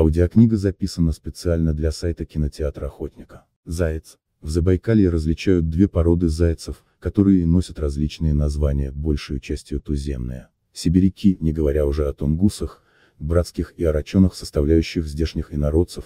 Аудиокнига записана специально для сайта кинотеатра «Охотника». Заяц. В Забайкалье различают две породы зайцев, которые носят различные названия, большую частью туземные. Сибиряки, не говоря уже о тунгусах, братских и арачонах, составляющих здешних инородцев,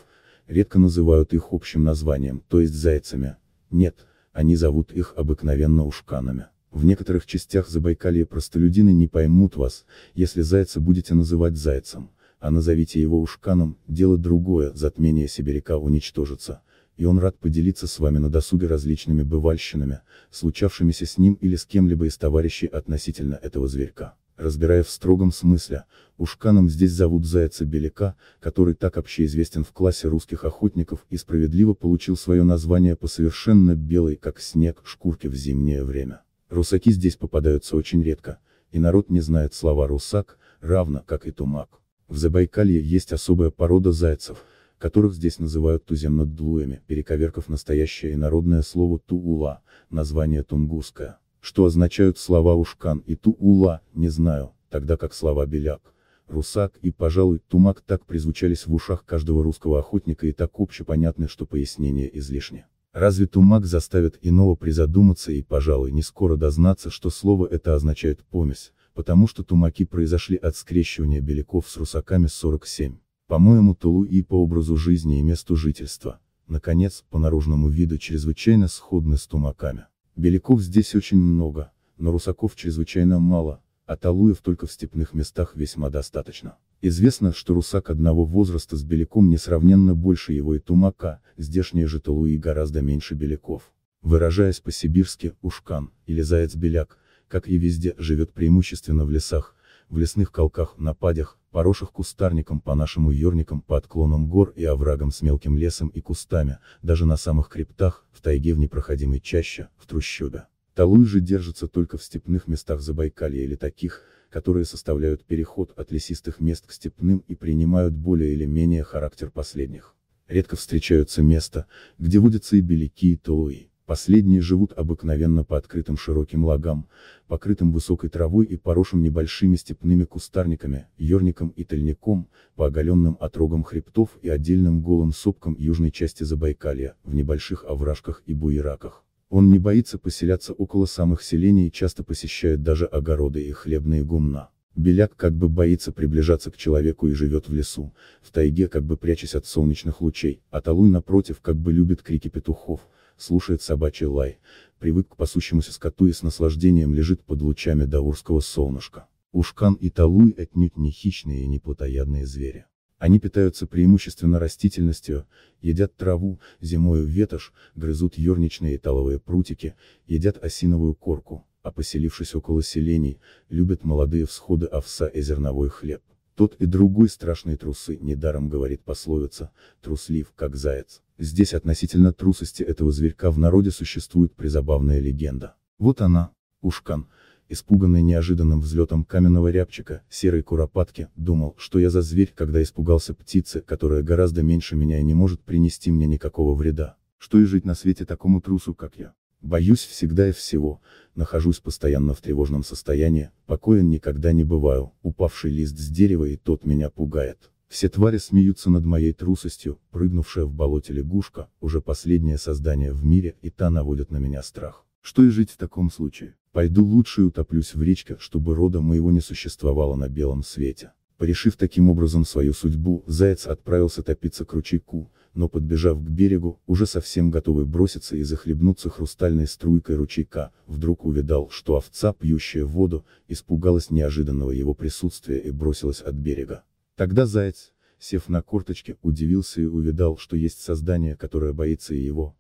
редко называют их общим названием, то есть зайцами. Нет, они зовут их обыкновенно ушканами. В некоторых частях Забайкалья простолюдины не поймут вас, если зайца будете называть зайцем, а назовите его ушканом, дело другое, затмение сибиряка уничтожится, и он рад поделиться с вами на досуге различными бывальщинами, случавшимися с ним или с кем-либо из товарищей относительно этого зверька. Разбирая в строгом смысле, ушканом здесь зовут зайца беляка, который так общеизвестен в классе русских охотников и справедливо получил свое название по совершенно белой, как снег, шкурке в зимнее время. Русаки здесь попадаются очень редко, и народ не знает слова «русак», равно как и «тумак». В Забайкалье есть особая порода зайцев, которых здесь называют туземно-длуями, перековерков настоящее инородное слово «туула», название тунгусское. Что означают слова «ушкан» и «туула», не знаю, тогда как слова «беляк», «русак» и, пожалуй, «тумак» так призвучались в ушах каждого русского охотника и так общепонятны, что пояснение излишне. Разве тумак заставит иного призадуматься и, пожалуй, не скоро дознаться, что слово это означает «помесь», потому что тумаки произошли от скрещивания беляков с русаками 47. По-моему, Тулу и по образу жизни и месту жительства, наконец, по наружному виду чрезвычайно сходны с тумаками. Беляков здесь очень много, но русаков чрезвычайно мало, а талуев только в степных местах весьма достаточно. Известно, что русак одного возраста с беляком несравненно больше его и тумака, здешние же талуи гораздо меньше беляков. Выражаясь по-сибирски, ушкан, или заяц-беляк, как и везде, живет преимущественно в лесах, в лесных колках, на падях, поросших кустарником по нашему уерникам, по отклонам гор и оврагам с мелким лесом и кустами, даже на самых крептах, в тайге в непроходимой чаще, в трущобе. Талуи же держатся только в степных местах Забайкалья или таких, которые составляют переход от лесистых мест к степным и принимают более или менее характер последних. Редко встречаются места, где водятся и беляки и талуи. Последние живут обыкновенно по открытым широким лагам, покрытым высокой травой и поросшим небольшими степными кустарниками, ерником и тальником, по оголенным отрогам хребтов и отдельным голым сопкам южной части Забайкалья, в небольших овражках и буераках. Он не боится поселяться около самых селений и часто посещает даже огороды и хлебные гумна. Беляк как бы боится приближаться к человеку и живет в лесу, в тайге как бы прячась от солнечных лучей, а Талуй напротив как бы любит крики петухов, слушает собачий лай, привык к пасущемуся скоту и с наслаждением лежит под лучами даурского солнышка. Ушкан и талуй отнюдь не хищные и не плотоядные звери. Они питаются преимущественно растительностью, едят траву, зимою ветошь, грызут ерничные и таловые прутики, едят осиновую корку, а поселившись около селений, любят молодые всходы овса и зерновой хлеб. Тот и другой страшные трусы, недаром говорит пословица, труслив, как заяц. Здесь относительно трусости этого зверька в народе существует призабавная легенда. Вот она, Ушкан, испуганный неожиданным взлетом каменного рябчика, серой куропатки, думал, что я за зверь, когда испугался птицы, которая гораздо меньше меня и не может принести мне никакого вреда. Что и жить на свете такому трусу, как я. Боюсь всегда и всего, нахожусь постоянно в тревожном состоянии, покоен никогда не бываю, упавший лист с дерева и тот меня пугает. Все твари смеются над моей трусостью, прыгнувшая в болоте лягушка, уже последнее создание в мире, и та наводит на меня страх. Что и жить в таком случае? Пойду лучше и утоплюсь в речке, чтобы рода моего не существовало на белом свете. Порешив таким образом свою судьбу, заяц отправился топиться к ручейку, но подбежав к берегу, уже совсем готовый броситься и захлебнуться хрустальной струйкой ручейка, вдруг увидал, что овца, пьющая воду, испугалась неожиданного его присутствия и бросилась от берега. Тогда заяц, сев на корточки, удивился и увидал, что есть создание, которое боится и его.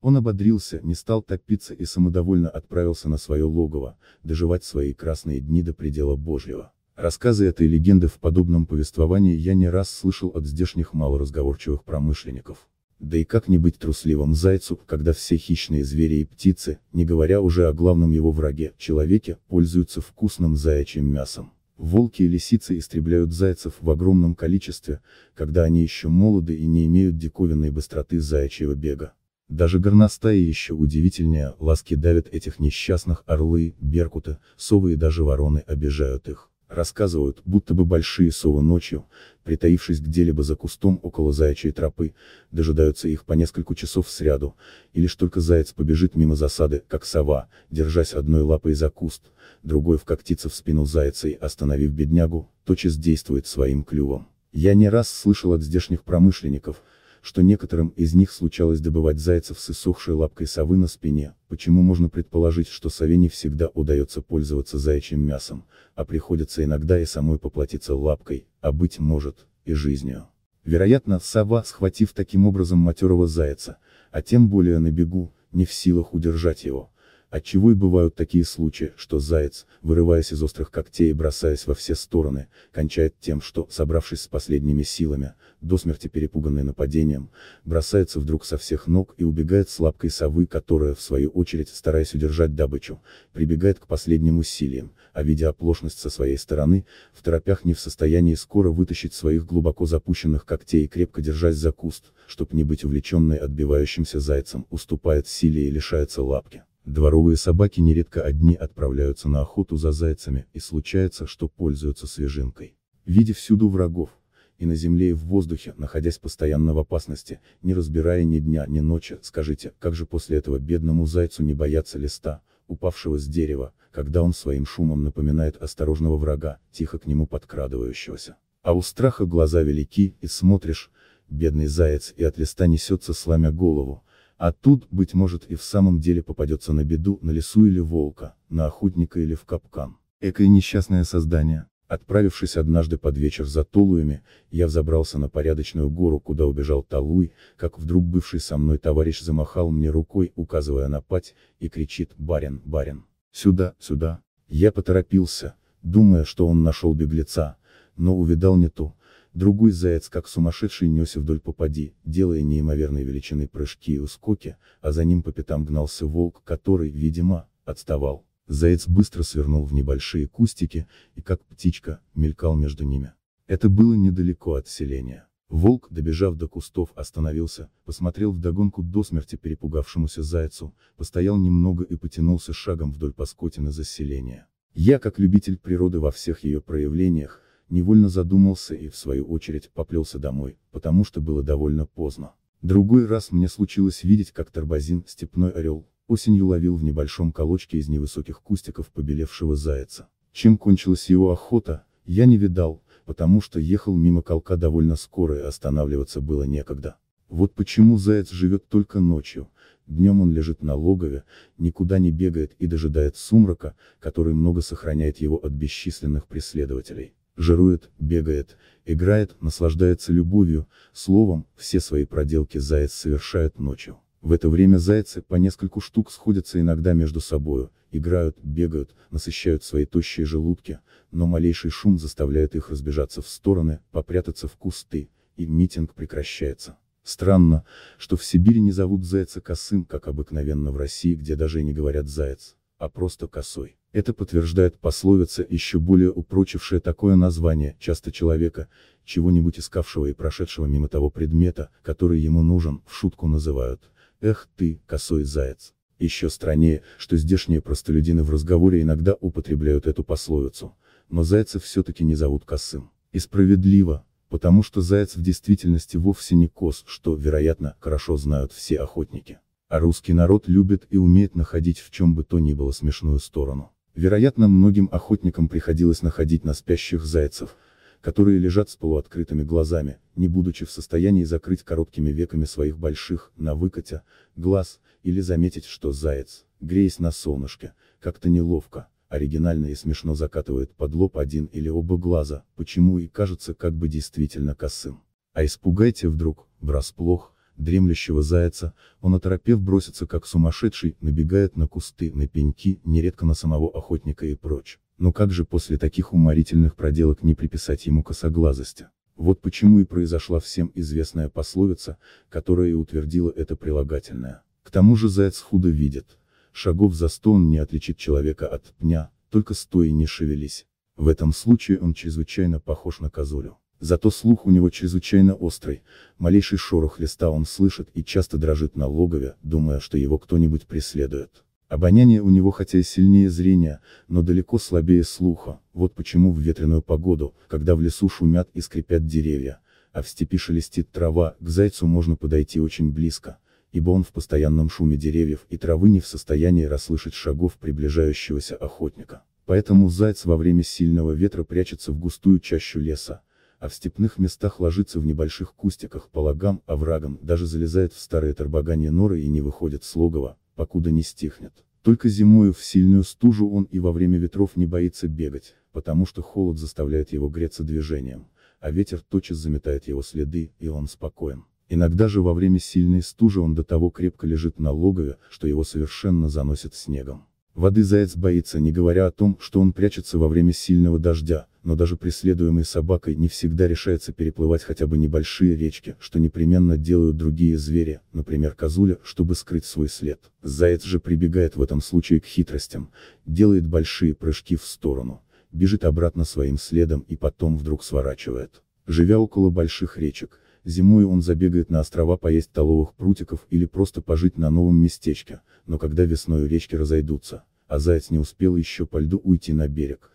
Он ободрился, не стал топиться и самодовольно отправился на свое логово, доживать свои красные дни до предела Божьего. Рассказы этой легенды в подобном повествовании я не раз слышал от здешних малоразговорчивых промышленников. Да и как не быть трусливым зайцу, когда все хищные звери и птицы, не говоря уже о главном его враге, человеке, пользуются вкусным заячьим мясом. Волки и лисицы истребляют зайцев в огромном количестве, когда они еще молоды и не имеют диковинной быстроты заячьего бега. Даже горностаи еще удивительнее, ласки давят этих несчастных орлы, беркуты, совы и даже вороны обижают их. Рассказывают, будто бы большие совы ночью, притаившись где-либо за кустом около заячьей тропы, дожидаются их по несколько часов сряду, или, лишь только заяц побежит мимо засады, как сова, держась одной лапой за куст, другой вкоктится в спину зайца и, остановив беднягу, тотчас действует своим клювом. Я не раз слышал от здешних промышленников, что некоторым из них случалось добывать зайцев с иссохшей лапкой совы на спине, почему можно предположить, что сове не всегда удается пользоваться заячьим мясом, а приходится иногда и самой поплатиться лапкой, а быть может, и жизнью. Вероятно, сова, схватив таким образом матерого зайца, а тем более на бегу, не в силах удержать его, Отчего и бывают такие случаи, что заяц, вырываясь из острых когтей и бросаясь во все стороны, кончает тем, что, собравшись с последними силами, до смерти перепуганный нападением, бросается вдруг со всех ног и убегает с лапкой совы, которая, в свою очередь, стараясь удержать добычу, прибегает к последним усилиям, а видя оплошность со своей стороны, в торопях не в состоянии скоро вытащить своих глубоко запущенных когтей и крепко держась за куст, чтоб не быть увлеченной отбивающимся зайцем, уступает силе и лишается лапки. Дворовые собаки нередко одни отправляются на охоту за зайцами, и случается, что пользуются свежинкой. Видя всюду врагов, и на земле и в воздухе, находясь постоянно в опасности, не разбирая ни дня, ни ночи, скажите, как же после этого бедному зайцу не бояться листа, упавшего с дерева, когда он своим шумом напоминает осторожного врага, тихо к нему подкрадывающегося. А у страха глаза велики, и смотришь, бедный заяц и от листа несется сломя голову, а тут, быть может, и в самом деле попадется на беду, на лесу или волка, на охотника или в капкан. Экое несчастное создание. Отправившись однажды под вечер за Толуями, я взобрался на порядочную гору, куда убежал Талуй, как вдруг бывший со мной товарищ замахал мне рукой, указывая на пать, и кричит «Барин, барин! Сюда, сюда!» Я поторопился, думая, что он нашел беглеца, но увидал не ту, Другой заяц как сумасшедший несся вдоль попади, делая неимоверной величины прыжки и ускоки, а за ним по пятам гнался волк, который, видимо, отставал. Заяц быстро свернул в небольшие кустики, и как птичка, мелькал между ними. Это было недалеко от селения. Волк, добежав до кустов, остановился, посмотрел вдогонку до смерти перепугавшемуся зайцу, постоял немного и потянулся шагом вдоль паскотины заселения. Я, как любитель природы во всех ее проявлениях, невольно задумался и, в свою очередь, поплелся домой, потому что было довольно поздно. Другой раз мне случилось видеть, как Тарбазин, степной орел, осенью ловил в небольшом колочке из невысоких кустиков побелевшего зайца. Чем кончилась его охота, я не видал, потому что ехал мимо колка довольно скоро и останавливаться было некогда. Вот почему заяц живет только ночью, днем он лежит на логове, никуда не бегает и дожидает сумрака, который много сохраняет его от бесчисленных преследователей жирует, бегает, играет, наслаждается любовью, словом, все свои проделки заяц совершает ночью. В это время зайцы по нескольку штук сходятся иногда между собою, играют, бегают, насыщают свои тощие желудки, но малейший шум заставляет их разбежаться в стороны, попрятаться в кусты, и митинг прекращается. Странно, что в Сибири не зовут зайца косым, как обыкновенно в России, где даже не говорят заяц, а просто косой. Это подтверждает пословица, еще более упрочившая такое название, часто человека, чего-нибудь искавшего и прошедшего мимо того предмета, который ему нужен, в шутку называют «Эх ты, косой заяц». Еще страннее, что здешние простолюдины в разговоре иногда употребляют эту пословицу, но зайца все-таки не зовут косым. И справедливо, потому что заяц в действительности вовсе не кос, что, вероятно, хорошо знают все охотники. А русский народ любит и умеет находить в чем бы то ни было смешную сторону. Вероятно, многим охотникам приходилось находить на спящих зайцев, которые лежат с полуоткрытыми глазами, не будучи в состоянии закрыть короткими веками своих больших, на выкате, глаз, или заметить, что заяц, греясь на солнышке, как-то неловко, оригинально и смешно закатывает под лоб один или оба глаза, почему и кажется как бы действительно косым. А испугайте вдруг, врасплох, дремлющего зайца, он оторопев бросится как сумасшедший, набегает на кусты, на пеньки, нередко на самого охотника и прочь. Но как же после таких уморительных проделок не приписать ему косоглазости? Вот почему и произошла всем известная пословица, которая и утвердила это прилагательное. К тому же заяц худо видит. Шагов за сто он не отличит человека от пня, только стоя не шевелись. В этом случае он чрезвычайно похож на козулю. Зато слух у него чрезвычайно острый, малейший шорох листа он слышит и часто дрожит на логове, думая, что его кто-нибудь преследует. Обоняние у него хотя и сильнее зрения, но далеко слабее слуха, вот почему в ветреную погоду, когда в лесу шумят и скрипят деревья, а в степи шелестит трава, к зайцу можно подойти очень близко, ибо он в постоянном шуме деревьев и травы не в состоянии расслышать шагов приближающегося охотника. Поэтому заяц во время сильного ветра прячется в густую чащу леса, а в степных местах ложится в небольших кустиках по лагам, оврагам, а даже залезает в старые торбоганье норы и не выходит с логова, покуда не стихнет. Только зимою в сильную стужу он и во время ветров не боится бегать, потому что холод заставляет его греться движением, а ветер тотчас заметает его следы, и он спокоен. Иногда же во время сильной стужи он до того крепко лежит на логове, что его совершенно заносит снегом. Воды заяц боится, не говоря о том, что он прячется во время сильного дождя, но даже преследуемый собакой не всегда решается переплывать хотя бы небольшие речки, что непременно делают другие звери, например козуля, чтобы скрыть свой след. Заяц же прибегает в этом случае к хитростям, делает большие прыжки в сторону, бежит обратно своим следом и потом вдруг сворачивает. Живя около больших речек, Зимой он забегает на острова поесть столовых прутиков или просто пожить на новом местечке, но когда весной речки разойдутся, а заяц не успел еще по льду уйти на берег,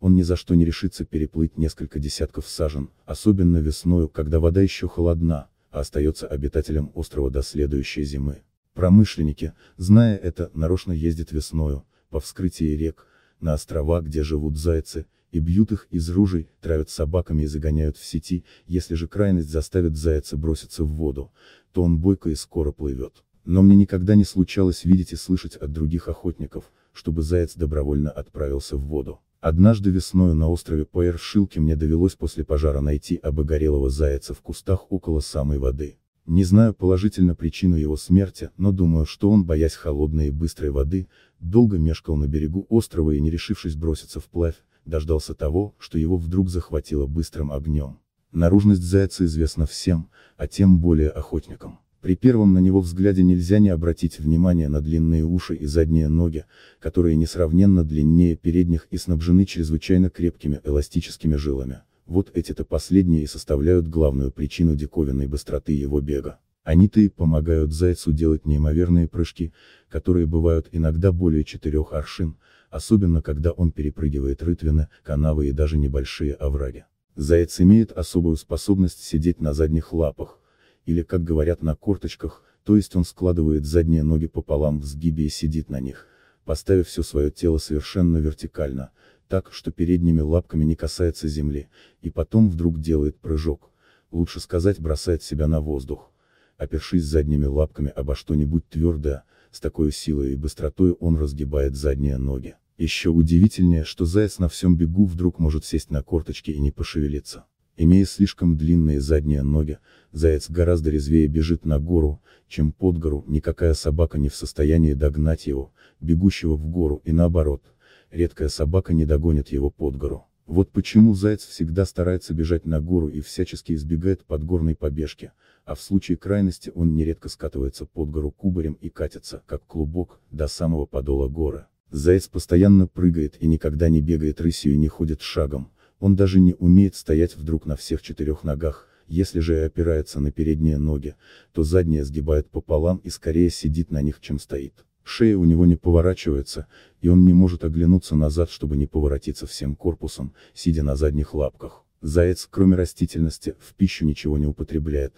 он ни за что не решится переплыть несколько десятков сажен, особенно весною, когда вода еще холодна, а остается обитателем острова до следующей зимы. Промышленники, зная это, нарочно ездят весною, по вскрытии рек, на острова, где живут зайцы, и бьют их из ружей, травят собаками и загоняют в сети, если же крайность заставит заяца броситься в воду, то он бойко и скоро плывет. Но мне никогда не случалось видеть и слышать от других охотников, чтобы заяц добровольно отправился в воду. Однажды весною на острове Пэйр Шилки мне довелось после пожара найти обогорелого зайца в кустах около самой воды. Не знаю положительно причину его смерти, но думаю, что он, боясь холодной и быстрой воды, долго мешкал на берегу острова и не решившись броситься вплавь, дождался того, что его вдруг захватило быстрым огнем. Наружность зайца известна всем, а тем более охотникам. При первом на него взгляде нельзя не обратить внимание на длинные уши и задние ноги, которые несравненно длиннее передних и снабжены чрезвычайно крепкими эластическими жилами. Вот эти-то последние и составляют главную причину диковинной быстроты его бега. Они-то и помогают зайцу делать неимоверные прыжки, которые бывают иногда более четырех аршин, особенно когда он перепрыгивает рытвины, канавы и даже небольшие овраги. Заяц имеет особую способность сидеть на задних лапах, или как говорят на корточках, то есть он складывает задние ноги пополам в сгибе и сидит на них, поставив все свое тело совершенно вертикально, так, что передними лапками не касается земли, и потом вдруг делает прыжок, лучше сказать бросает себя на воздух, опершись задними лапками обо что-нибудь твердое, с такой силой и быстротой он разгибает задние ноги. Еще удивительнее, что заяц на всем бегу вдруг может сесть на корточки и не пошевелиться. Имея слишком длинные задние ноги, заяц гораздо резвее бежит на гору, чем под гору, никакая собака не в состоянии догнать его, бегущего в гору и наоборот, редкая собака не догонит его под гору. Вот почему заяц всегда старается бежать на гору и всячески избегает подгорной побежки, а в случае крайности он нередко скатывается под гору кубарем и катится, как клубок, до самого подола горы. Заяц постоянно прыгает и никогда не бегает рысью и не ходит шагом, он даже не умеет стоять вдруг на всех четырех ногах, если же и опирается на передние ноги, то задние сгибает пополам и скорее сидит на них, чем стоит. Шея у него не поворачивается, и он не может оглянуться назад, чтобы не поворотиться всем корпусом, сидя на задних лапках. Заяц, кроме растительности, в пищу ничего не употребляет.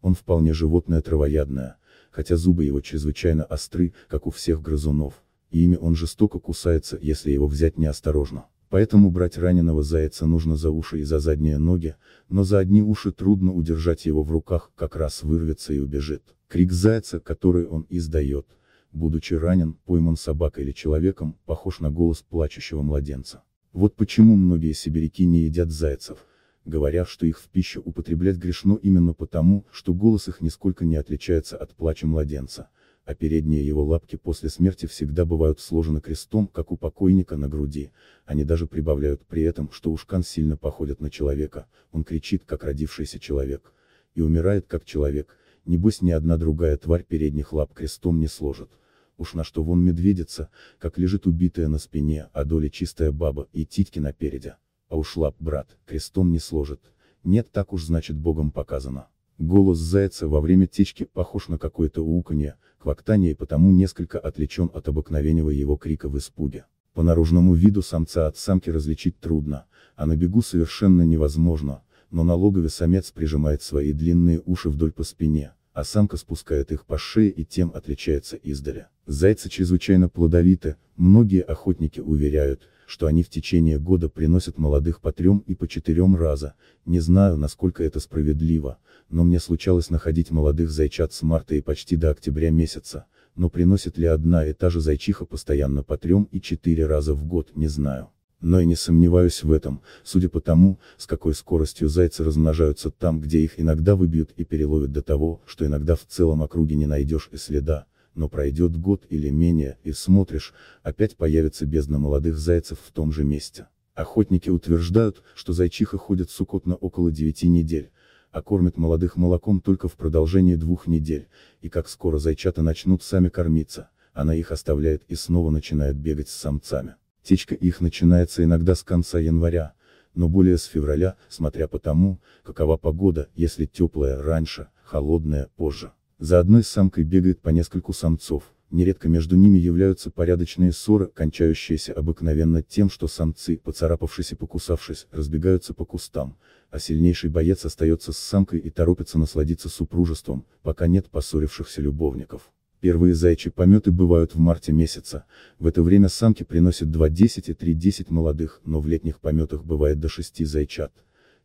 Он вполне животное травоядное, хотя зубы его чрезвычайно остры, как у всех грызунов ими он жестоко кусается, если его взять неосторожно. Поэтому брать раненого зайца нужно за уши и за задние ноги, но за одни уши трудно удержать его в руках, как раз вырвется и убежит. Крик зайца, который он издает, будучи ранен, пойман собакой или человеком, похож на голос плачущего младенца. Вот почему многие сибиряки не едят зайцев, говоря, что их в пищу употреблять грешно именно потому, что голос их нисколько не отличается от плача младенца, а передние его лапки после смерти всегда бывают сложены крестом, как у покойника на груди, они даже прибавляют при этом, что ушкан сильно походит на человека, он кричит, как родившийся человек, и умирает, как человек, небось ни одна другая тварь передних лап крестом не сложит. Уж на что вон медведица, как лежит убитая на спине, а доля чистая баба, и титьки напереди. А уж лап, брат, крестом не сложит. Нет, так уж значит Богом показано. Голос зайца во время течки похож на какое-то уканье, квактание и потому несколько отличен от обыкновенного его крика в испуге. По наружному виду самца от самки различить трудно, а на бегу совершенно невозможно, но на логове самец прижимает свои длинные уши вдоль по спине, а самка спускает их по шее и тем отличается издаля. Зайцы чрезвычайно плодовиты, многие охотники уверяют, что они в течение года приносят молодых по трем и по четырем раза, не знаю, насколько это справедливо, но мне случалось находить молодых зайчат с марта и почти до октября месяца, но приносит ли одна и та же зайчиха постоянно по трем и четыре раза в год, не знаю но и не сомневаюсь в этом, судя по тому, с какой скоростью зайцы размножаются там, где их иногда выбьют и переловят до того, что иногда в целом округе не найдешь и следа, но пройдет год или менее, и смотришь, опять появится бездна молодых зайцев в том же месте. Охотники утверждают, что зайчиха ходит сукотно около 9 недель, а кормит молодых молоком только в продолжении двух недель, и как скоро зайчата начнут сами кормиться, она их оставляет и снова начинает бегать с самцами. Течка их начинается иногда с конца января, но более с февраля, смотря по тому, какова погода, если теплая раньше, холодная позже. За одной самкой бегает по нескольку самцов, нередко между ними являются порядочные ссоры, кончающиеся обыкновенно тем, что самцы, поцарапавшись и покусавшись, разбегаются по кустам, а сильнейший боец остается с самкой и торопится насладиться супружеством, пока нет поссорившихся любовников. Первые зайчи пометы бывают в марте месяца, в это время самки приносят 2-10 и 3-10 молодых, но в летних пометах бывает до 6 зайчат.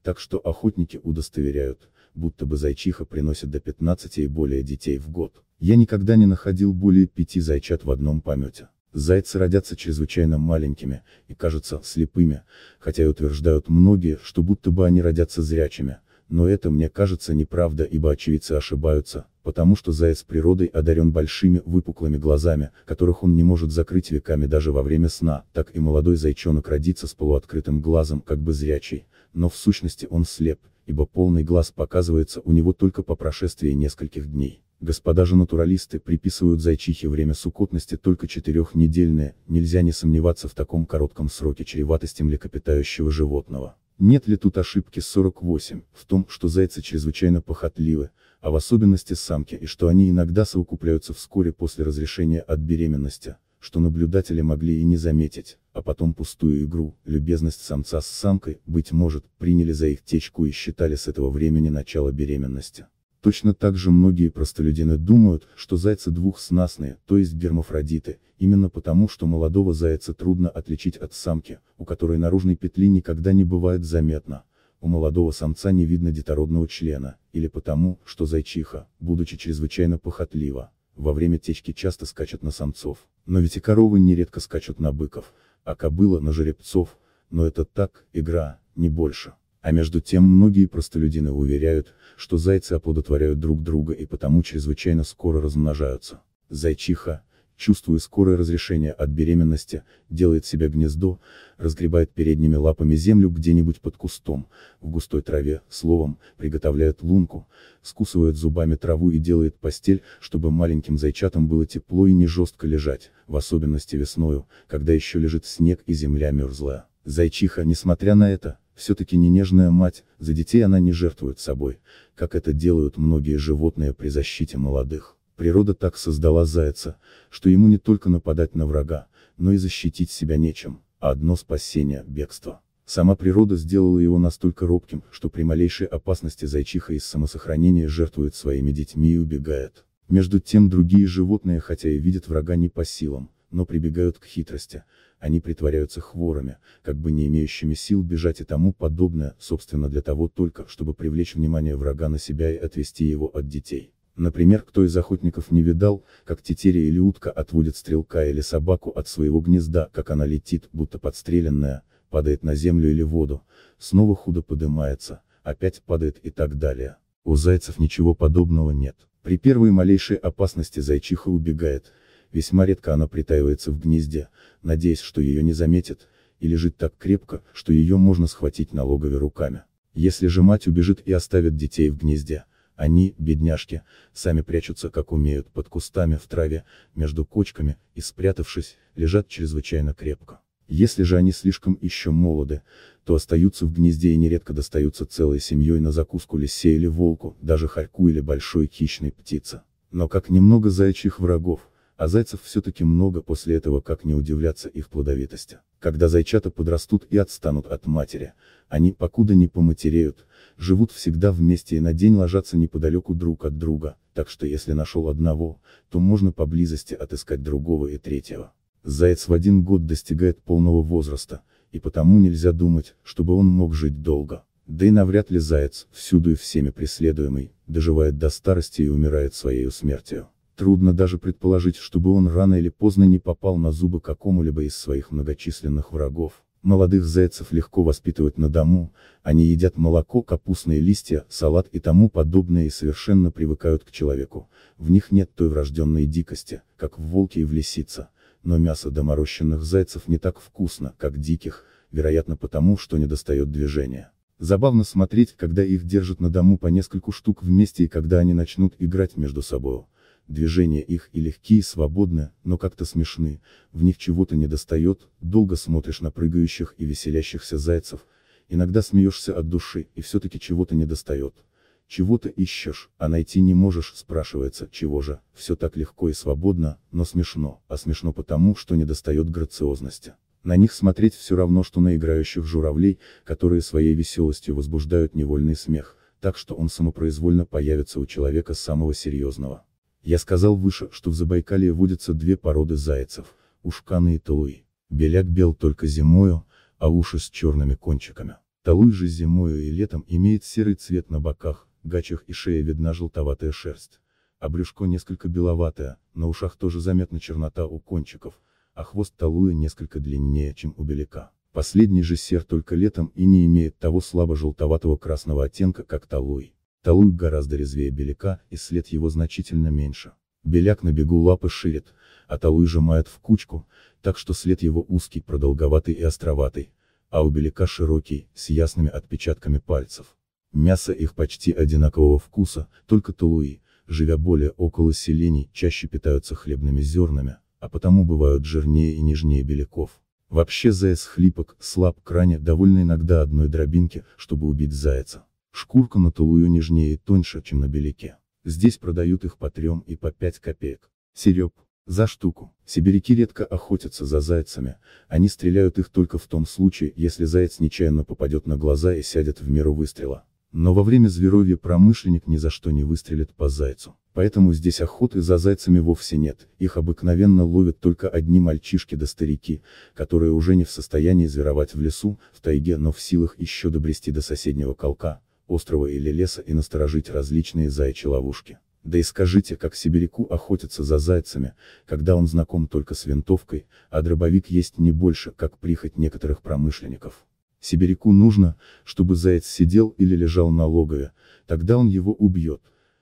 Так что охотники удостоверяют, будто бы зайчиха приносит до 15 и более детей в год. Я никогда не находил более 5 зайчат в одном помете. Зайцы родятся чрезвычайно маленькими, и кажутся слепыми, хотя и утверждают многие, что будто бы они родятся зрячими, но это мне кажется неправда, ибо очевидцы ошибаются, потому что заяц природой одарен большими, выпуклыми глазами, которых он не может закрыть веками даже во время сна, так и молодой зайчонок родится с полуоткрытым глазом, как бы зрячий, но в сущности он слеп, ибо полный глаз показывается у него только по прошествии нескольких дней. Господа же натуралисты приписывают зайчихе время сукотности только четырехнедельное, нельзя не сомневаться в таком коротком сроке чреватости млекопитающего животного. Нет ли тут ошибки 48, в том, что зайцы чрезвычайно похотливы, а в особенности самки и что они иногда совокупляются вскоре после разрешения от беременности, что наблюдатели могли и не заметить, а потом пустую игру, любезность самца с самкой, быть может, приняли за их течку и считали с этого времени начало беременности. Точно так же многие простолюдины думают, что зайцы двухснастные, то есть гермафродиты, именно потому что молодого зайца трудно отличить от самки, у которой наружной петли никогда не бывает заметно. У молодого самца не видно детородного члена, или потому, что зайчиха, будучи чрезвычайно похотлива, во время течки часто скачет на самцов. Но ведь и коровы нередко скачут на быков, а кобыла на жеребцов, но это так, игра, не больше. А между тем многие простолюдины уверяют, что зайцы оплодотворяют друг друга и потому чрезвычайно скоро размножаются. Зайчиха, чувствуя скорое разрешение от беременности, делает себе гнездо, разгребает передними лапами землю где-нибудь под кустом, в густой траве, словом, приготовляет лунку, скусывает зубами траву и делает постель, чтобы маленьким зайчатам было тепло и не жестко лежать, в особенности весною, когда еще лежит снег и земля мерзлая. Зайчиха, несмотря на это, все-таки не нежная мать, за детей она не жертвует собой, как это делают многие животные при защите молодых. Природа так создала зайца, что ему не только нападать на врага, но и защитить себя нечем, а одно спасение – бегство. Сама природа сделала его настолько робким, что при малейшей опасности зайчиха из самосохранения жертвует своими детьми и убегает. Между тем другие животные хотя и видят врага не по силам, но прибегают к хитрости, они притворяются хворами, как бы не имеющими сил бежать и тому подобное, собственно для того только, чтобы привлечь внимание врага на себя и отвести его от детей. Например, кто из охотников не видал, как тетеря или утка отводит стрелка или собаку от своего гнезда, как она летит, будто подстреленная, падает на землю или воду, снова худо подымается, опять падает и так далее. У зайцев ничего подобного нет. При первой малейшей опасности зайчиха убегает, Весьма редко она притаивается в гнезде, надеясь, что ее не заметят, и лежит так крепко, что ее можно схватить на логове руками. Если же мать убежит и оставит детей в гнезде, они, бедняжки, сами прячутся как умеют под кустами в траве, между кочками, и спрятавшись, лежат чрезвычайно крепко. Если же они слишком еще молоды, то остаются в гнезде и нередко достаются целой семьей на закуску лисе или волку, даже хорьку или большой хищной птице. Но как немного заячьих врагов, а зайцев все-таки много после этого как не удивляться их плодовитости. Когда зайчата подрастут и отстанут от матери, они, покуда не поматереют, живут всегда вместе и на день ложатся неподалеку друг от друга, так что если нашел одного, то можно поблизости отыскать другого и третьего. Заяц в один год достигает полного возраста, и потому нельзя думать, чтобы он мог жить долго. Да и навряд ли заяц, всюду и всеми преследуемый, доживает до старости и умирает своей смертью. Трудно даже предположить, чтобы он рано или поздно не попал на зубы какому-либо из своих многочисленных врагов. Молодых зайцев легко воспитывать на дому, они едят молоко, капустные листья, салат и тому подобное и совершенно привыкают к человеку, в них нет той врожденной дикости, как в волке и в лисице, но мясо доморощенных зайцев не так вкусно, как диких, вероятно потому, что не достает движения. Забавно смотреть, когда их держат на дому по нескольку штук вместе и когда они начнут играть между собой движения их и легкие, и свободны, но как-то смешны, в них чего-то недостает, долго смотришь на прыгающих и веселящихся зайцев, иногда смеешься от души, и все-таки чего-то недостает. Чего-то ищешь, а найти не можешь, спрашивается, чего же, все так легко и свободно, но смешно, а смешно потому, что недостает грациозности. На них смотреть все равно, что на играющих журавлей, которые своей веселостью возбуждают невольный смех, так что он самопроизвольно появится у человека самого серьезного. Я сказал выше, что в Забайкалье водятся две породы зайцев, ушканы и талуи. Беляк бел только зимою, а уши с черными кончиками. Талуй же зимою и летом имеет серый цвет на боках, гачах и шее видна желтоватая шерсть. А брюшко несколько беловатое, на ушах тоже заметна чернота у кончиков, а хвост талуя несколько длиннее, чем у беляка. Последний же сер только летом и не имеет того слабо-желтоватого красного оттенка, как талуй. Талуй гораздо резвее беляка, и след его значительно меньше. Беляк на бегу лапы ширит, а Талуй сжимает в кучку, так что след его узкий, продолговатый и островатый, а у беляка широкий, с ясными отпечатками пальцев. Мясо их почти одинакового вкуса, только Талуи, живя более около селений, чаще питаются хлебными зернами, а потому бывают жирнее и нежнее беляков. Вообще заяц хлипок, слаб к довольно иногда одной дробинки, чтобы убить зайца. Шкурка на тулую нежнее и тоньше, чем на беляке. Здесь продают их по трем и по пять копеек. Сереб. За штуку. Сибиряки редко охотятся за зайцами, они стреляют их только в том случае, если заяц нечаянно попадет на глаза и сядет в меру выстрела. Но во время зверовья промышленник ни за что не выстрелит по зайцу. Поэтому здесь охоты за зайцами вовсе нет, их обыкновенно ловят только одни мальчишки да старики, которые уже не в состоянии зверовать в лесу, в тайге, но в силах еще добрести до соседнего колка, острова или леса и насторожить различные заячьи ловушки. Да и скажите, как сибиряку охотятся за зайцами, когда он знаком только с винтовкой, а дробовик есть не больше, как прихоть некоторых промышленников. Сибиряку нужно, чтобы заяц сидел или лежал на логове, тогда он его убьет,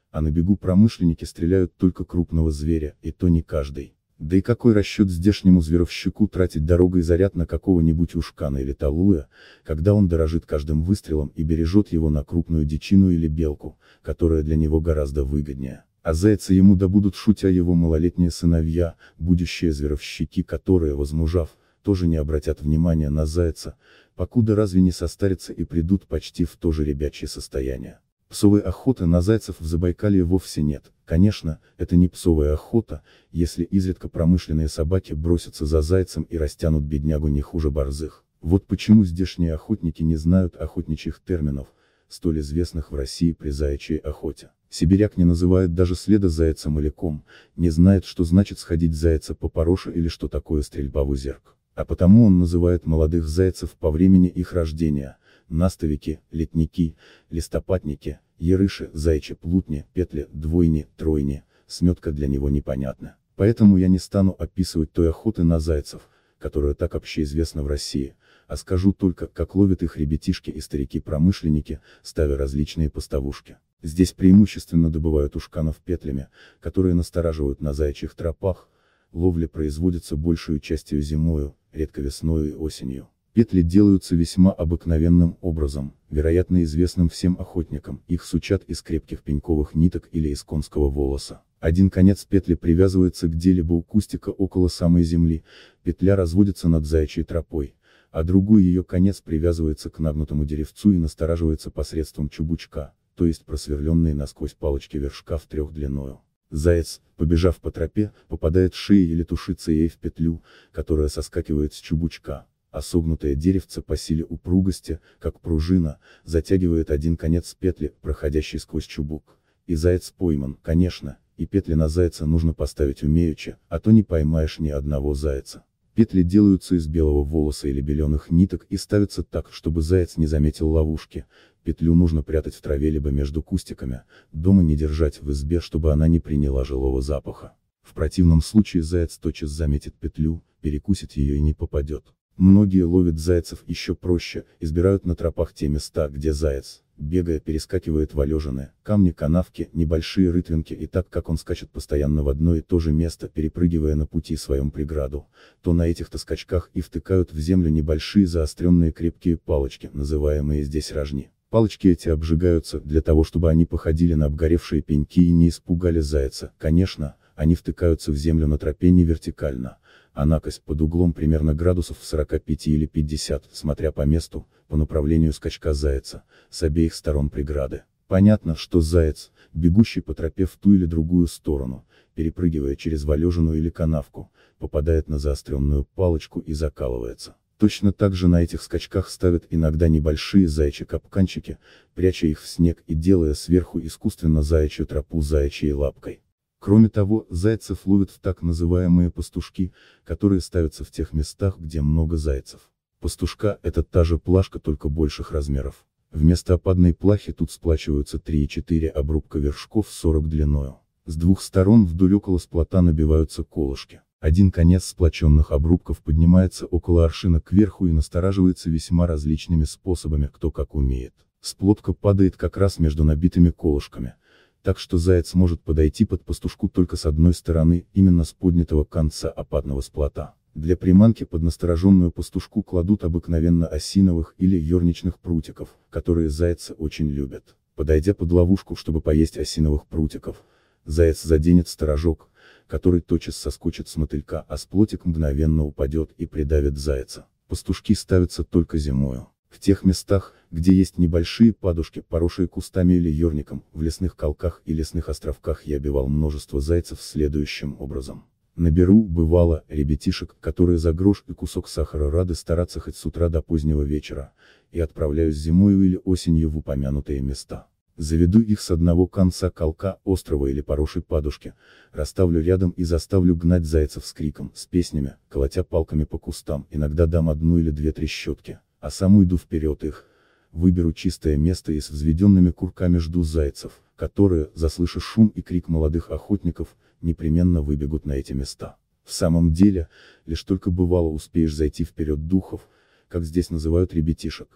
а на бегу промышленники стреляют только крупного зверя, и то не каждый. Да и какой расчет здешнему зверовщику тратить дорогой заряд на какого-нибудь ушкана или талуя, когда он дорожит каждым выстрелом и бережет его на крупную дичину или белку, которая для него гораздо выгоднее. А зайца ему добудут шутя его малолетние сыновья, будущие зверовщики которые, возмужав, тоже не обратят внимания на зайца, покуда разве не состарятся и придут почти в то же ребячье состояние. Псовой охоты на зайцев в Забайкалье вовсе нет. Конечно, это не псовая охота, если изредка промышленные собаки бросятся за зайцем и растянут беднягу не хуже борзых. Вот почему здешние охотники не знают охотничьих терминов, столь известных в России при заячьей охоте. Сибиряк не называет даже следа зайца маляком, не знает, что значит сходить зайца по пороше или что такое стрельба в узерк. А потому он называет молодых зайцев по времени их рождения – настовики, летники, листопадники, ерыши, зайчи, плутни, петли, двойни, тройни, сметка для него непонятна. Поэтому я не стану описывать той охоты на зайцев, которая так общеизвестна в России, а скажу только, как ловят их ребятишки и старики-промышленники, ставя различные поставушки. Здесь преимущественно добывают ушканов петлями, которые настораживают на зайчих тропах, ловля производится большую частью зимою, редко весною и осенью. Петли делаются весьма обыкновенным образом, вероятно известным всем охотникам, их сучат из крепких пеньковых ниток или из конского волоса. Один конец петли привязывается где-либо у кустика около самой земли, петля разводится над заячьей тропой, а другой ее конец привязывается к нагнутому деревцу и настораживается посредством чубучка, то есть просверленные насквозь палочки вершка в трех длиною. Заяц, побежав по тропе, попадает шеей или тушицей ей в петлю, которая соскакивает с чубучка а деревце по силе упругости, как пружина, затягивает один конец петли, проходящей сквозь чубук. И заяц пойман, конечно, и петли на зайца нужно поставить умеючи, а то не поймаешь ни одного зайца. Петли делаются из белого волоса или беленых ниток и ставятся так, чтобы заяц не заметил ловушки, петлю нужно прятать в траве либо между кустиками, дома не держать в избе, чтобы она не приняла жилого запаха. В противном случае заяц тотчас заметит петлю, перекусит ее и не попадет. Многие ловят зайцев еще проще, избирают на тропах те места, где заяц, бегая, перескакивает валежины, камни, канавки, небольшие рытвинки и так как он скачет постоянно в одно и то же место, перепрыгивая на пути своем преграду, то на этих-то скачках и втыкают в землю небольшие заостренные крепкие палочки, называемые здесь рожни. Палочки эти обжигаются, для того чтобы они походили на обгоревшие пеньки и не испугали зайца, конечно, они втыкаются в землю на тропе не вертикально, а накось под углом примерно градусов в 45 или 50, смотря по месту, по направлению скачка зайца, с обеих сторон преграды. Понятно, что заяц, бегущий по тропе в ту или другую сторону, перепрыгивая через валежину или канавку, попадает на заостренную палочку и закалывается. Точно так же на этих скачках ставят иногда небольшие заячьи-капканчики, пряча их в снег и делая сверху искусственно заячью тропу заячьей лапкой. Кроме того, зайцев ловят в так называемые пастушки, которые ставятся в тех местах, где много зайцев. Пастушка – это та же плашка, только больших размеров. Вместо опадной плахи тут сплачиваются 3-4 обрубка вершков 40 длиною. С двух сторон вдоль около сплота набиваются колышки. Один конец сплоченных обрубков поднимается около аршина кверху и настораживается весьма различными способами, кто как умеет. Сплотка падает как раз между набитыми колышками – так что заяц может подойти под пастушку только с одной стороны, именно с поднятого конца опадного сплота. Для приманки под настороженную пастушку кладут обыкновенно осиновых или ерничных прутиков, которые зайцы очень любят. Подойдя под ловушку, чтобы поесть осиновых прутиков, заяц заденет сторожок, который тотчас соскочит с мотылька, а сплотик мгновенно упадет и придавит зайца. Пастушки ставятся только зимою. В тех местах, где есть небольшие падушки, поросшие кустами или ерником, в лесных колках и лесных островках я бивал множество зайцев следующим образом. Наберу, бывало, ребятишек, которые за грош и кусок сахара рады стараться хоть с утра до позднего вечера, и отправляюсь зимою или осенью в упомянутые места. Заведу их с одного конца колка, острова или поросшей падушки, расставлю рядом и заставлю гнать зайцев с криком, с песнями, колотя палками по кустам, иногда дам одну или две трещотки, а сам уйду вперед их, выберу чистое место и с взведенными курками жду зайцев, которые, заслышав шум и крик молодых охотников, непременно выбегут на эти места. В самом деле, лишь только бывало успеешь зайти вперед духов, как здесь называют ребятишек,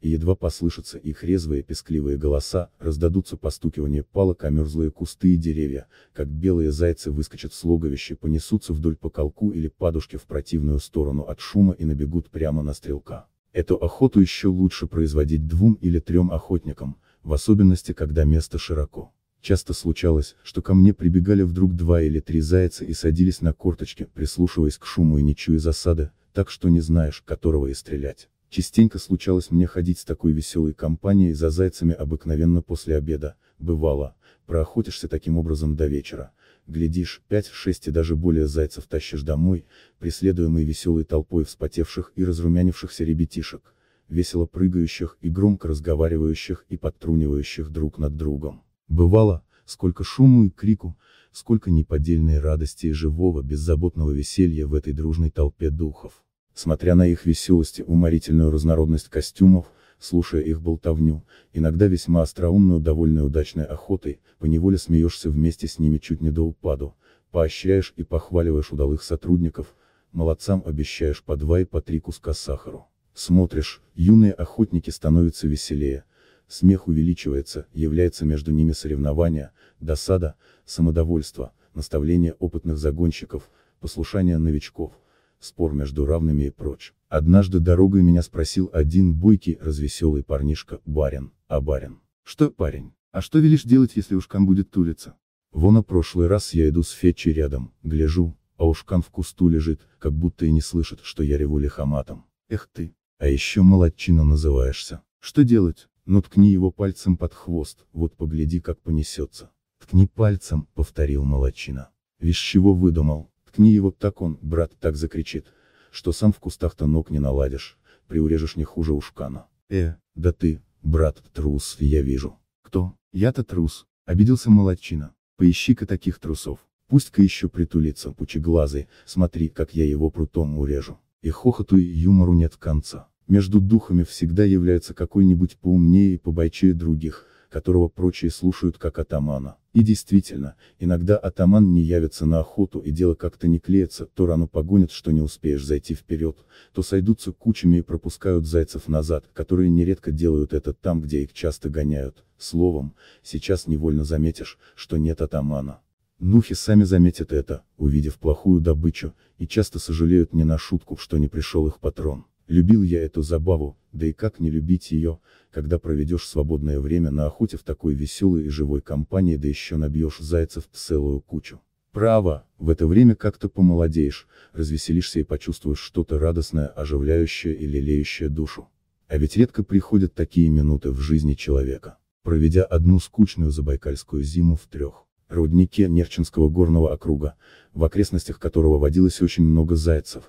и едва послышатся их резвые пескливые голоса, раздадутся постукивания палок о мерзлые кусты и деревья, как белые зайцы выскочат с логовища, понесутся вдоль по колку или падушке в противную сторону от шума и набегут прямо на стрелка. Эту охоту еще лучше производить двум или трем охотникам, в особенности когда место широко. Часто случалось, что ко мне прибегали вдруг два или три зайца и садились на корточки, прислушиваясь к шуму и не чуя засады, так что не знаешь, которого и стрелять. Частенько случалось мне ходить с такой веселой компанией за зайцами обыкновенно после обеда, бывало, проохотишься таким образом до вечера, глядишь, пять, шесть и даже более зайцев тащишь домой, преследуемый веселой толпой вспотевших и разрумянившихся ребятишек, весело прыгающих и громко разговаривающих и подтрунивающих друг над другом. Бывало, сколько шуму и крику, сколько неподдельной радости и живого беззаботного веселья в этой дружной толпе духов. Смотря на их веселость и уморительную разнородность костюмов, слушая их болтовню, иногда весьма остроумную довольно удачной охотой, поневоле смеешься вместе с ними чуть не до упаду, поощряешь и похваливаешь удалых сотрудников, молодцам обещаешь по два и по три куска сахару. Смотришь, юные охотники становятся веселее, смех увеличивается, является между ними соревнование, досада, самодовольство, наставление опытных загонщиков, послушание новичков спор между равными и прочь. Однажды дорогой меня спросил один бойкий, развеселый парнишка, барин, а барин. Что, парень, а что велишь делать, если ушкан будет тулиться? Вон, а прошлый раз я иду с Фетчей рядом, гляжу, а ушкан в кусту лежит, как будто и не слышит, что я реву лихоматом. Эх ты, а еще молодчина называешься. Что делать? Ну ткни его пальцем под хвост, вот погляди, как понесется. Ткни пальцем, повторил молодчина. Вишь чего выдумал, Ткни его, так он, брат, так закричит, что сам в кустах-то ног не наладишь, приурежешь не хуже ушкана. Э, да ты, брат, трус, я вижу. Кто? Я-то трус, обиделся молодчина. Поищи-ка таких трусов. Пусть-ка еще притулится, пучеглазый, смотри, как я его прутом урежу. И хохоту и юмору нет конца. Между духами всегда является какой-нибудь поумнее и побойчее других, которого прочие слушают как атамана. И действительно, иногда атаман не явится на охоту и дело как-то не клеится, то рано погонят, что не успеешь зайти вперед, то сойдутся кучами и пропускают зайцев назад, которые нередко делают это там, где их часто гоняют. Словом, сейчас невольно заметишь, что нет атамана. Нухи сами заметят это, увидев плохую добычу, и часто сожалеют не на шутку, что не пришел их патрон. Любил я эту забаву, да и как не любить ее, когда проведешь свободное время на охоте в такой веселой и живой компании, да еще набьешь зайцев целую кучу. Право, в это время как-то помолодеешь, развеселишься и почувствуешь что-то радостное, оживляющее и лелеющее душу. А ведь редко приходят такие минуты в жизни человека. Проведя одну скучную забайкальскую зиму в трех руднике Нерчинского горного округа, в окрестностях которого водилось очень много зайцев,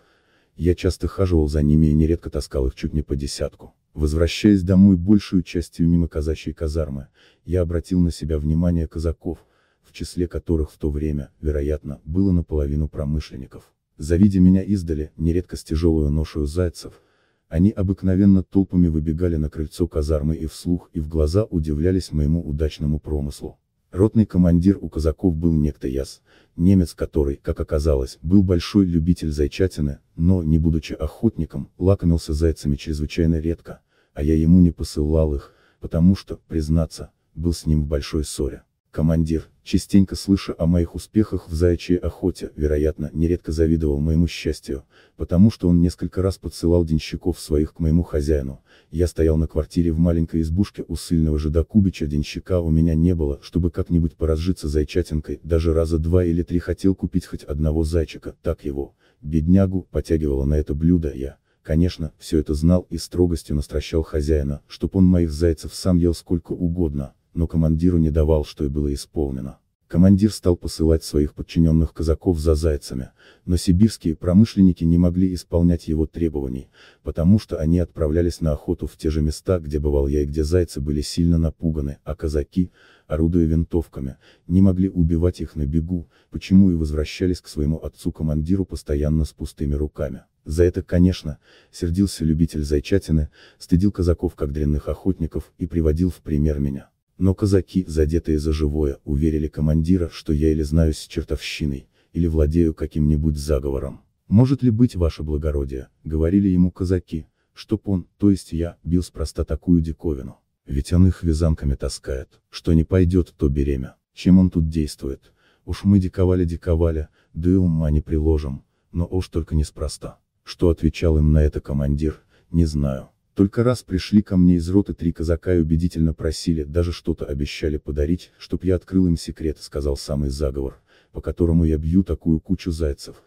я часто хаживал за ними и нередко таскал их чуть не по десятку. Возвращаясь домой большую частью мимо казачьей казармы, я обратил на себя внимание казаков, в числе которых в то время, вероятно, было наполовину промышленников. Завидя меня издали, нередко с тяжелую ношую зайцев, они обыкновенно толпами выбегали на крыльцо казармы и вслух и в глаза удивлялись моему удачному промыслу. Ротный командир у казаков был некто Яс, немец который, как оказалось, был большой любитель зайчатины, но, не будучи охотником, лакомился зайцами чрезвычайно редко, а я ему не посылал их, потому что, признаться, был с ним в большой ссоре. Командир, частенько слыша о моих успехах в заячьей охоте, вероятно, нередко завидовал моему счастью, потому что он несколько раз подсылал денщиков своих к моему хозяину, я стоял на квартире в маленькой избушке у сильного жида Кубича, денщика у меня не было, чтобы как-нибудь поразжиться зайчатинкой, даже раза два или три хотел купить хоть одного зайчика, так его, беднягу, потягивало на это блюдо я, конечно, все это знал и строгостью настращал хозяина, чтоб он моих зайцев сам ел сколько угодно, но командиру не давал, что и было исполнено. Командир стал посылать своих подчиненных казаков за зайцами, но сибирские промышленники не могли исполнять его требований, потому что они отправлялись на охоту в те же места, где бывал я и где зайцы были сильно напуганы, а казаки, орудуя винтовками, не могли убивать их на бегу, почему и возвращались к своему отцу-командиру постоянно с пустыми руками. За это, конечно, сердился любитель зайчатины, стыдил казаков как дрянных охотников и приводил в пример меня. Но казаки, задетые за живое, уверили командира, что я или знаюсь с чертовщиной, или владею каким-нибудь заговором. «Может ли быть ваше благородие», — говорили ему казаки, — «чтоб он, то есть я, бил спроста такую диковину. Ведь он их вязанками таскает, что не пойдет, то беремя. Чем он тут действует? Уж мы диковали-диковали, да и ума не приложим, но уж только неспроста». Что отвечал им на это командир, не знаю. Только раз пришли ко мне из роты три казака и убедительно просили, даже что-то обещали подарить, чтоб я открыл им секрет, сказал самый заговор, по которому я бью такую кучу зайцев.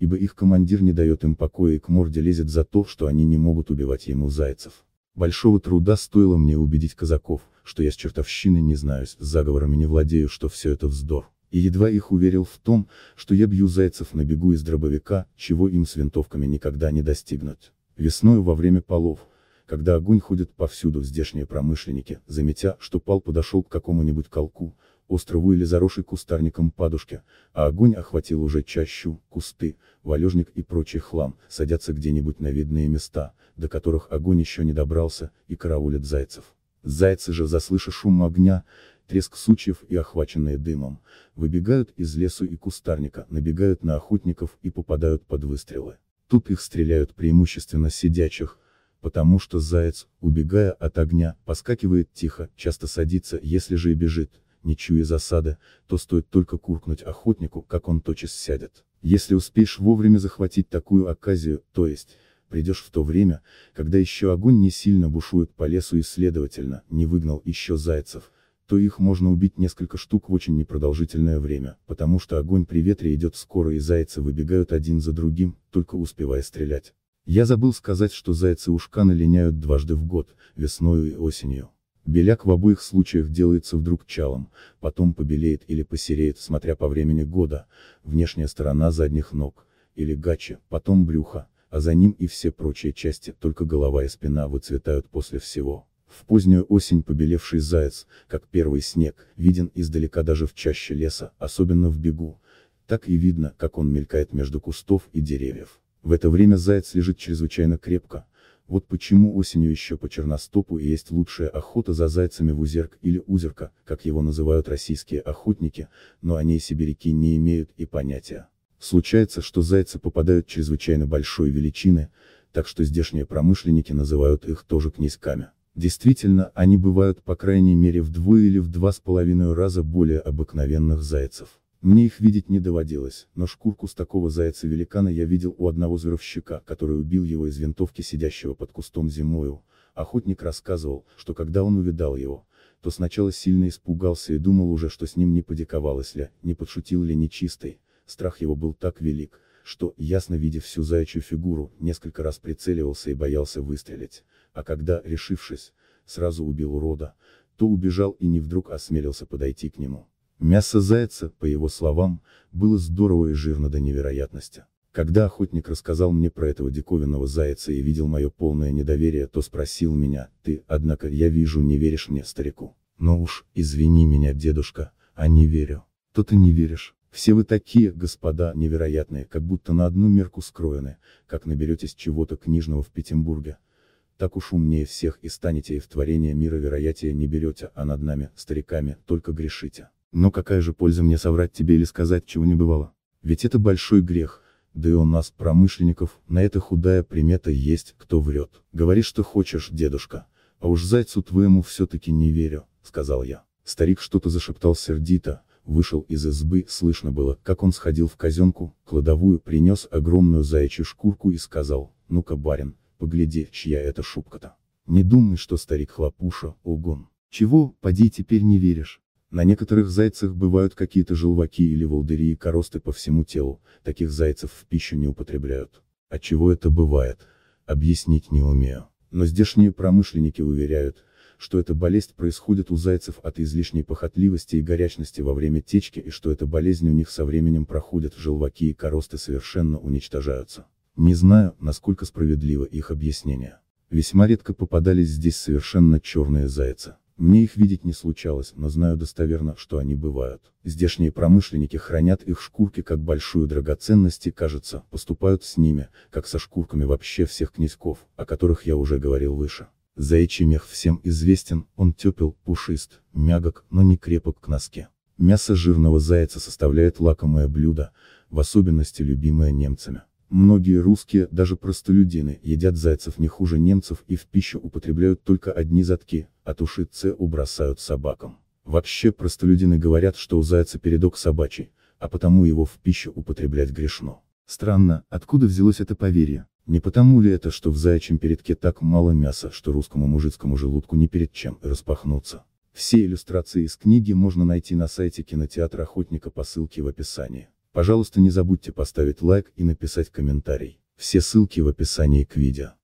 Ибо их командир не дает им покоя и к морде лезет за то, что они не могут убивать ему зайцев. Большого труда стоило мне убедить казаков, что я с чертовщины не знаюсь, с заговорами не владею, что все это вздор. И едва их уверил в том, что я бью зайцев на бегу из дробовика, чего им с винтовками никогда не достигнуть. Весною во время полов, когда огонь ходит повсюду, здешние промышленники, заметя, что пал подошел к какому-нибудь колку, острову или заросшей кустарником падушке, а огонь охватил уже чащу, кусты, валежник и прочий хлам, садятся где-нибудь на видные места, до которых огонь еще не добрался, и караулят зайцев. Зайцы же, заслыша шум огня, треск сучьев и охваченные дымом, выбегают из лесу и кустарника, набегают на охотников и попадают под выстрелы. Тут их стреляют преимущественно сидячих, потому что заяц, убегая от огня, поскакивает тихо, часто садится, если же и бежит, не чуя засады, то стоит только куркнуть охотнику, как он тотчас сядет. Если успеешь вовремя захватить такую оказию, то есть, придешь в то время, когда еще огонь не сильно бушует по лесу и, следовательно, не выгнал еще зайцев, то их можно убить несколько штук в очень непродолжительное время, потому что огонь при ветре идет скоро и зайцы выбегают один за другим, только успевая стрелять. Я забыл сказать, что зайцы ушканы линяют дважды в год, весною и осенью. Беляк в обоих случаях делается вдруг чалом, потом побелеет или посереет, смотря по времени года, внешняя сторона задних ног, или гачи, потом брюха, а за ним и все прочие части, только голова и спина выцветают после всего. В позднюю осень побелевший заяц, как первый снег, виден издалека даже в чаще леса, особенно в бегу, так и видно, как он мелькает между кустов и деревьев. В это время заяц лежит чрезвычайно крепко, вот почему осенью еще по черностопу и есть лучшая охота за зайцами в узерк или узерка, как его называют российские охотники, но они ней сибиряки не имеют и понятия. Случается, что зайцы попадают чрезвычайно большой величины, так что здешние промышленники называют их тоже князьками. Действительно, они бывают по крайней мере вдвое или в два с половиной раза более обыкновенных зайцев. Мне их видеть не доводилось, но шкурку с такого зайца-великана я видел у одного зверовщика, который убил его из винтовки сидящего под кустом зимою. Охотник рассказывал, что когда он увидал его, то сначала сильно испугался и думал уже, что с ним не подиковалось ли, не подшутил ли нечистый. Страх его был так велик, что, ясно видя всю заячью фигуру, несколько раз прицеливался и боялся выстрелить. А когда, решившись, сразу убил урода, то убежал и не вдруг осмелился подойти к нему. Мясо зайца, по его словам, было здорово и жирно до невероятности. Когда охотник рассказал мне про этого диковинного зайца и видел мое полное недоверие, то спросил меня, ты, однако, я вижу, не веришь мне, старику. Но уж, извини меня, дедушка, а не верю. То ты не веришь. Все вы такие, господа, невероятные, как будто на одну мерку скроены, как наберетесь чего-то книжного в Петербурге. Так уж умнее всех и станете и в творение мира вероятия не берете, а над нами, стариками, только грешите. Но какая же польза мне соврать тебе или сказать, чего не бывало? Ведь это большой грех, да и у нас, промышленников, на это худая примета есть, кто врет. Говори, что хочешь, дедушка. А уж зайцу твоему все-таки не верю, сказал я. Старик что-то зашептал сердито, вышел из избы, слышно было, как он сходил в казенку, кладовую, принес огромную заячью шкурку и сказал, ну-ка, барин, погляди, чья это шубка-то. Не думай, что старик хлопуша, огон. Чего, поди, теперь не веришь. На некоторых зайцах бывают какие-то желваки или волдыри и коросты по всему телу, таких зайцев в пищу не употребляют. От а чего это бывает, объяснить не умею. Но здешние промышленники уверяют, что эта болезнь происходит у зайцев от излишней похотливости и горячности во время течки и что эта болезнь у них со временем проходит, желваки и коросты совершенно уничтожаются. Не знаю, насколько справедливо их объяснение. Весьма редко попадались здесь совершенно черные зайцы. Мне их видеть не случалось, но знаю достоверно, что они бывают. Здешние промышленники хранят их шкурки как большую драгоценность и, кажется, поступают с ними, как со шкурками вообще всех князьков, о которых я уже говорил выше. Заячий мех всем известен, он тепел, пушист, мягок, но не крепок к носке. Мясо жирного зайца составляет лакомое блюдо, в особенности любимое немцами. Многие русские, даже простолюдины, едят зайцев не хуже немцев и в пищу употребляют только одни задки, а туши ЦУ бросают собакам. Вообще простолюдины говорят, что у зайца передок собачий, а потому его в пищу употреблять грешно. Странно, откуда взялось это поверье? Не потому ли это, что в заячьем передке так мало мяса, что русскому мужицкому желудку не перед чем распахнуться? Все иллюстрации из книги можно найти на сайте кинотеатра Охотника по ссылке в описании. Пожалуйста не забудьте поставить лайк и написать комментарий. Все ссылки в описании к видео.